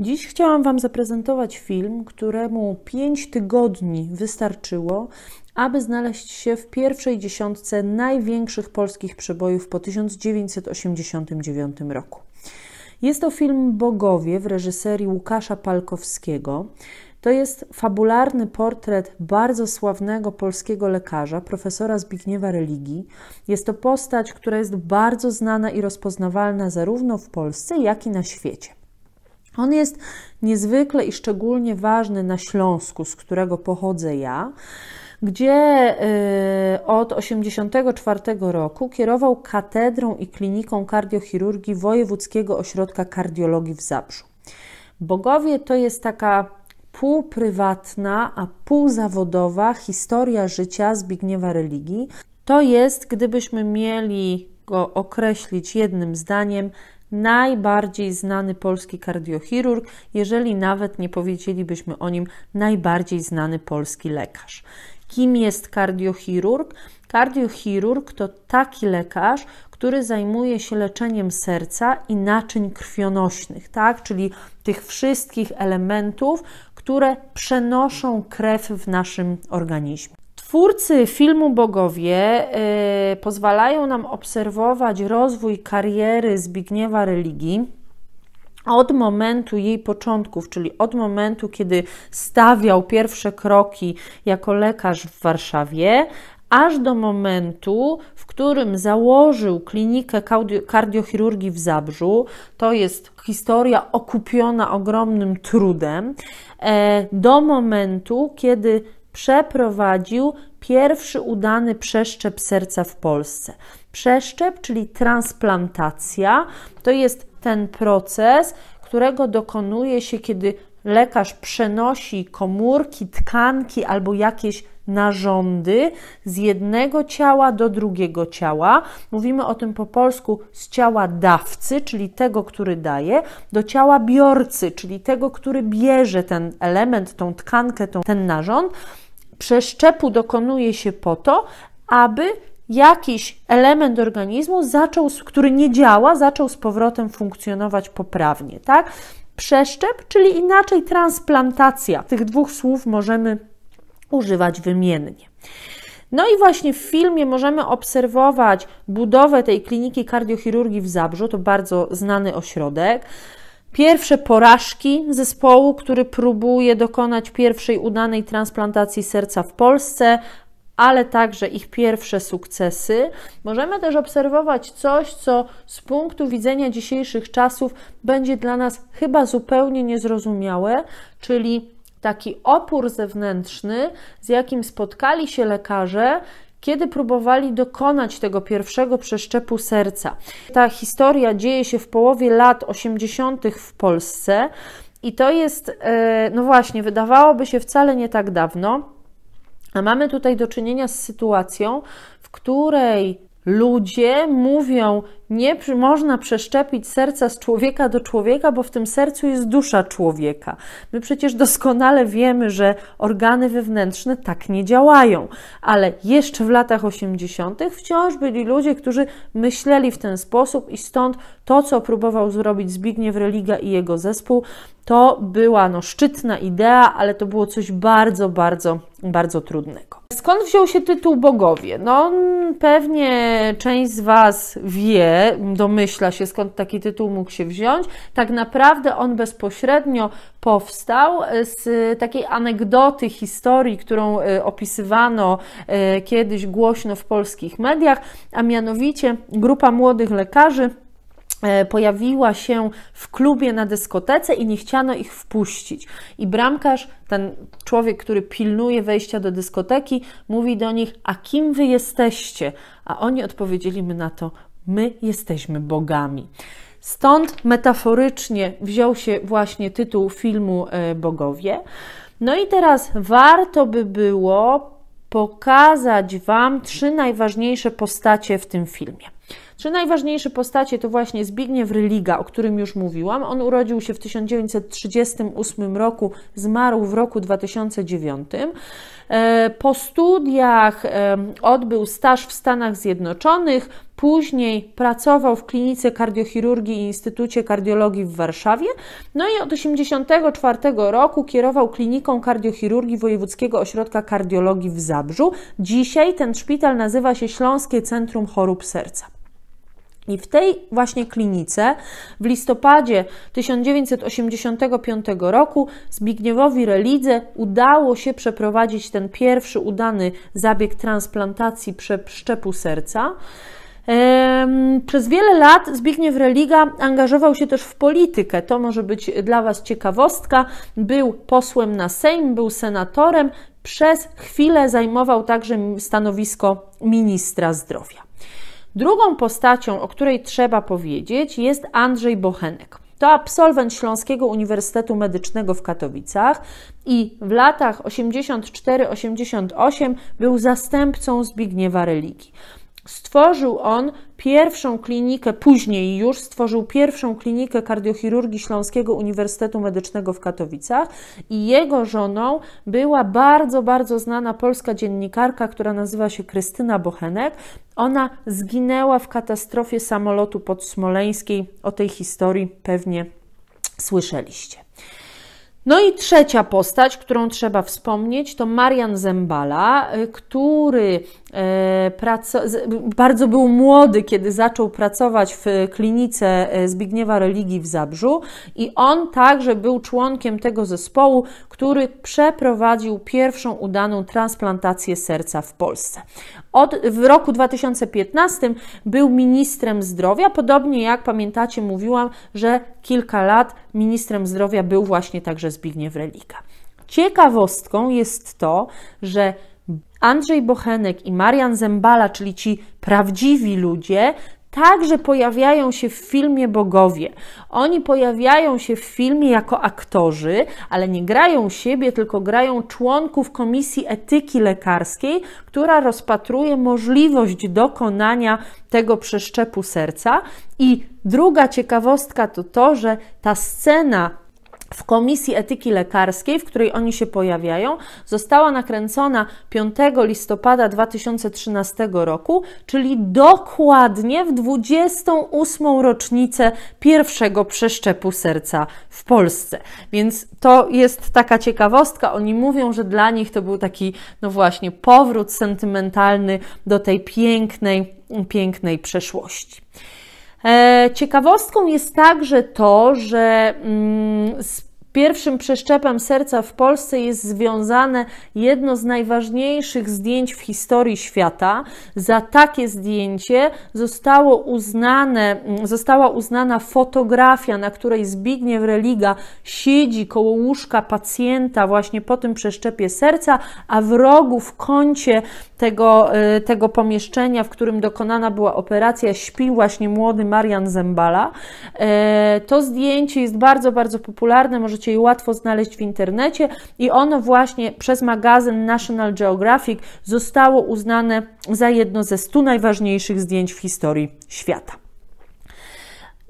Dziś chciałam Wam zaprezentować film, któremu 5 tygodni wystarczyło, aby znaleźć się w pierwszej dziesiątce największych polskich przebojów po 1989 roku. Jest to film Bogowie w reżyserii Łukasza Palkowskiego. To jest fabularny portret bardzo sławnego polskiego lekarza, profesora Zbigniewa Religii. Jest to postać, która jest bardzo znana i rozpoznawalna zarówno w Polsce, jak i na świecie. On jest niezwykle i szczególnie ważny na Śląsku, z którego pochodzę ja, gdzie y, od 1984 roku kierował katedrą i kliniką kardiochirurgii Wojewódzkiego Ośrodka Kardiologii w Zabrzu. Bogowie to jest taka półprywatna, a półzawodowa historia życia Zbigniewa Religii. To jest, gdybyśmy mieli go określić jednym zdaniem, najbardziej znany polski kardiochirurg, jeżeli nawet nie powiedzielibyśmy o nim najbardziej znany polski lekarz. Kim jest kardiochirurg? Kardiochirurg to taki lekarz, który zajmuje się leczeniem serca i naczyń krwionośnych, tak? czyli tych wszystkich elementów, które przenoszą krew w naszym organizmie. Twórcy filmu Bogowie y, pozwalają nam obserwować rozwój kariery Zbigniewa Religii od momentu jej początków, czyli od momentu, kiedy stawiał pierwsze kroki jako lekarz w Warszawie, aż do momentu, w którym założył klinikę kardiochirurgii w Zabrzu. To jest historia okupiona ogromnym trudem, e, do momentu, kiedy przeprowadził pierwszy udany przeszczep serca w Polsce. Przeszczep, czyli transplantacja, to jest ten proces, którego dokonuje się, kiedy lekarz przenosi komórki, tkanki albo jakieś narządy z jednego ciała do drugiego ciała. Mówimy o tym po polsku z ciała dawcy, czyli tego, który daje, do ciała biorcy, czyli tego, który bierze ten element, tą tkankę, tą, ten narząd przeszczepu dokonuje się po to, aby jakiś element organizmu zaczął, który nie działa, zaczął z powrotem funkcjonować poprawnie, tak? Przeszczep, czyli inaczej transplantacja. Tych dwóch słów możemy używać wymiennie. No i właśnie w filmie możemy obserwować budowę tej kliniki kardiochirurgii w Zabrzu, to bardzo znany ośrodek. Pierwsze porażki zespołu, który próbuje dokonać pierwszej udanej transplantacji serca w Polsce, ale także ich pierwsze sukcesy, możemy też obserwować coś, co z punktu widzenia dzisiejszych czasów będzie dla nas chyba zupełnie niezrozumiałe, czyli taki opór zewnętrzny, z jakim spotkali się lekarze, kiedy próbowali dokonać tego pierwszego przeszczepu serca. Ta historia dzieje się w połowie lat 80. w Polsce i to jest, e, no właśnie, wydawałoby się wcale nie tak dawno. A mamy tutaj do czynienia z sytuacją, w której Ludzie mówią, nie można przeszczepić serca z człowieka do człowieka, bo w tym sercu jest dusza człowieka. My przecież doskonale wiemy, że organy wewnętrzne tak nie działają, ale jeszcze w latach 80. wciąż byli ludzie, którzy myśleli w ten sposób, i stąd to, co próbował zrobić Zbigniew Religa i jego zespół, to była no, szczytna idea, ale to było coś bardzo, bardzo, bardzo trudnego. Skąd wziął się tytuł Bogowie? No, pewnie część z Was wie, domyśla się, skąd taki tytuł mógł się wziąć. Tak naprawdę on bezpośrednio powstał e, z takiej anegdoty, historii, którą e, opisywano e, kiedyś głośno w polskich mediach, a mianowicie grupa młodych lekarzy E, pojawiła się w klubie na dyskotece i nie chciano ich wpuścić. I bramkarz, ten człowiek, który pilnuje wejścia do dyskoteki, mówi do nich: A kim wy jesteście? A oni odpowiedzieli my na to: My jesteśmy bogami. Stąd metaforycznie wziął się właśnie tytuł filmu e, Bogowie. No i teraz warto by było pokazać Wam trzy najważniejsze postacie w tym filmie. Czy najważniejsze postacie to właśnie Zbigniew Ryliga, o którym już mówiłam. On urodził się w 1938 roku, zmarł w roku 2009. E, po studiach e, odbył staż w Stanach Zjednoczonych, później pracował w klinice kardiochirurgii i Instytucie Kardiologii w Warszawie. No i od 1984 roku kierował kliniką kardiochirurgii Wojewódzkiego Ośrodka Kardiologii w Zabrzu. Dzisiaj ten szpital nazywa się Śląskie Centrum Chorób Serca. I w tej właśnie klinice w listopadzie 1985 roku Zbigniewowi Relidze udało się przeprowadzić ten pierwszy udany zabieg transplantacji przeszczepu serca. Przez wiele lat Zbigniew Religa angażował się też w politykę. To może być dla Was ciekawostka. Był posłem na Sejm, był senatorem. Przez chwilę zajmował także stanowisko ministra zdrowia. Drugą postacią, o której trzeba powiedzieć, jest Andrzej Bochenek. To absolwent Śląskiego Uniwersytetu Medycznego w Katowicach i w latach 84-88 był zastępcą Zbigniewa Religii. Stworzył on pierwszą klinikę, później już stworzył pierwszą klinikę kardiochirurgii Śląskiego Uniwersytetu Medycznego w Katowicach i jego żoną była bardzo, bardzo znana polska dziennikarka, która nazywa się Krystyna Bochenek. Ona zginęła w katastrofie samolotu pod Smoleńskiej. O tej historii pewnie słyszeliście. No i trzecia postać, którą trzeba wspomnieć, to Marian Zembala, y, który y, bardzo był młody, kiedy zaczął pracować w klinice y, Zbigniewa Religii w Zabrzu i on także był członkiem tego zespołu, który przeprowadził pierwszą udaną transplantację serca w Polsce. Od, w roku 2015 był ministrem zdrowia, podobnie jak pamiętacie, mówiłam, że kilka lat ministrem zdrowia był właśnie także Zbigniew Relika. Ciekawostką jest to, że Andrzej Bochenek i Marian Zembala, czyli ci prawdziwi ludzie, Także pojawiają się w filmie bogowie. Oni pojawiają się w filmie jako aktorzy, ale nie grają siebie, tylko grają członków Komisji Etyki Lekarskiej, która rozpatruje możliwość dokonania tego przeszczepu serca. I druga ciekawostka to to, że ta scena w Komisji Etyki Lekarskiej, w której oni się pojawiają, została nakręcona 5 listopada 2013 roku, czyli dokładnie w 28. rocznicę pierwszego przeszczepu serca w Polsce. Więc to jest taka ciekawostka. Oni mówią, że dla nich to był taki, no właśnie, powrót sentymentalny do tej pięknej, pięknej przeszłości. E, ciekawostką jest także to, że mm, z pierwszym przeszczepem serca w Polsce jest związane jedno z najważniejszych zdjęć w historii świata. Za takie zdjęcie zostało uznane, została uznana fotografia, na której Zbigniew Religa siedzi koło łóżka pacjenta właśnie po tym przeszczepie serca, a w rogu w kącie tego, y, tego pomieszczenia, w którym dokonana była operacja, śpi właśnie młody Marian Zembala. Y, to zdjęcie jest bardzo, bardzo popularne, możecie je łatwo znaleźć w internecie i ono właśnie przez magazyn National Geographic zostało uznane za jedno ze stu najważniejszych zdjęć w historii świata.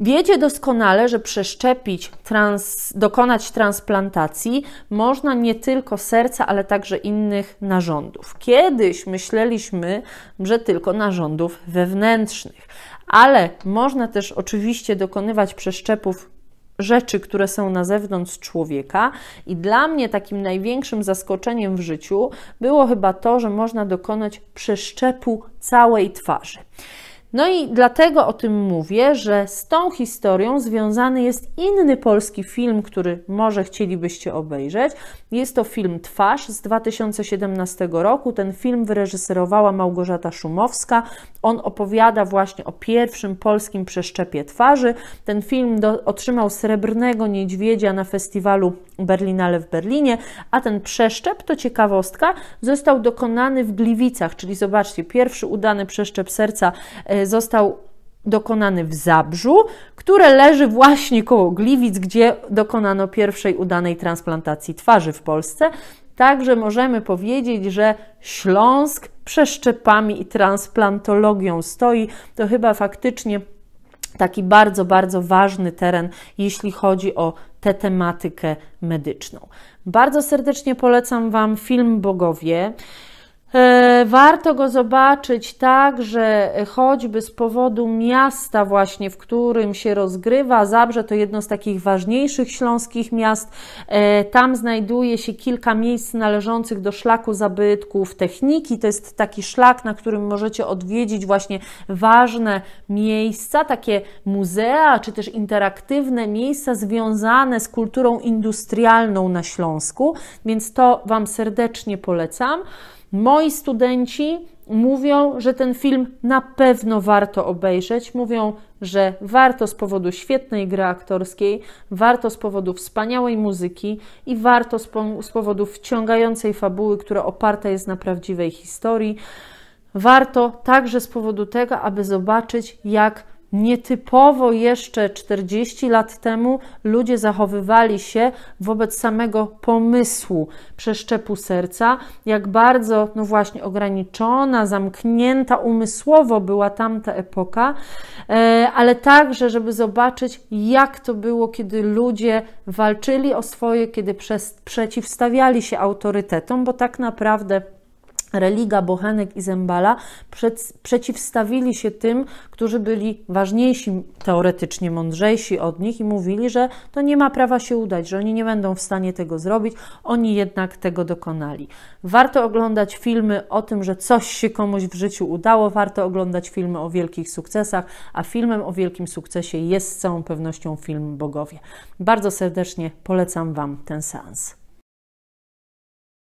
Wiecie doskonale, że przeszczepić, trans, dokonać transplantacji można nie tylko serca, ale także innych narządów. Kiedyś myśleliśmy, że tylko narządów wewnętrznych, ale można też oczywiście dokonywać przeszczepów rzeczy, które są na zewnątrz człowieka. I dla mnie takim największym zaskoczeniem w życiu było chyba to, że można dokonać przeszczepu całej twarzy. No i dlatego o tym mówię, że z tą historią związany jest inny polski film, który może chcielibyście obejrzeć. Jest to film Twarz z 2017 roku. Ten film wyreżyserowała Małgorzata Szumowska. On opowiada właśnie o pierwszym polskim przeszczepie twarzy. Ten film do, otrzymał srebrnego niedźwiedzia na festiwalu Berlinale w Berlinie, a ten przeszczep, to ciekawostka, został dokonany w Gliwicach, czyli zobaczcie, pierwszy udany przeszczep serca e, został dokonany w Zabrzu, które leży właśnie koło Gliwic, gdzie dokonano pierwszej udanej transplantacji twarzy w Polsce. Także możemy powiedzieć, że Śląsk przeszczepami i transplantologią stoi. To chyba faktycznie taki bardzo, bardzo ważny teren, jeśli chodzi o tę tematykę medyczną. Bardzo serdecznie polecam Wam film Bogowie. E, warto go zobaczyć także choćby z powodu miasta właśnie, w którym się rozgrywa. Zabrze to jedno z takich ważniejszych śląskich miast. E, tam znajduje się kilka miejsc należących do szlaku zabytków techniki. To jest taki szlak, na którym możecie odwiedzić właśnie ważne miejsca, takie muzea czy też interaktywne miejsca związane z kulturą industrialną na Śląsku, więc to Wam serdecznie polecam. Moi studenci mówią, że ten film na pewno warto obejrzeć. Mówią, że warto z powodu świetnej gry aktorskiej, warto z powodu wspaniałej muzyki i warto z, powodu wciągającej fabuły, która oparta jest na prawdziwej historii. Warto także z powodu tego, aby zobaczyć, jak Nietypowo jeszcze 40 lat temu ludzie zachowywali się wobec samego pomysłu przeszczepu serca, jak bardzo, no właśnie, ograniczona, zamknięta umysłowo była tamta epoka, e, ale także, żeby zobaczyć, jak to było, kiedy ludzie walczyli o swoje, kiedy przeciwstawiali się autorytetom, bo tak naprawdę Religa, Bochenek i Zembala przed, przeciwstawili się tym, którzy byli ważniejsi, teoretycznie mądrzejsi od nich i mówili, że to nie ma prawa się udać, że oni nie będą w stanie tego zrobić, oni jednak tego dokonali. Warto oglądać filmy o tym, że coś się komuś w życiu udało, warto oglądać filmy o wielkich sukcesach, a filmem o wielkim sukcesie jest z całą pewnością film Bogowie. Bardzo serdecznie polecam Wam ten seans.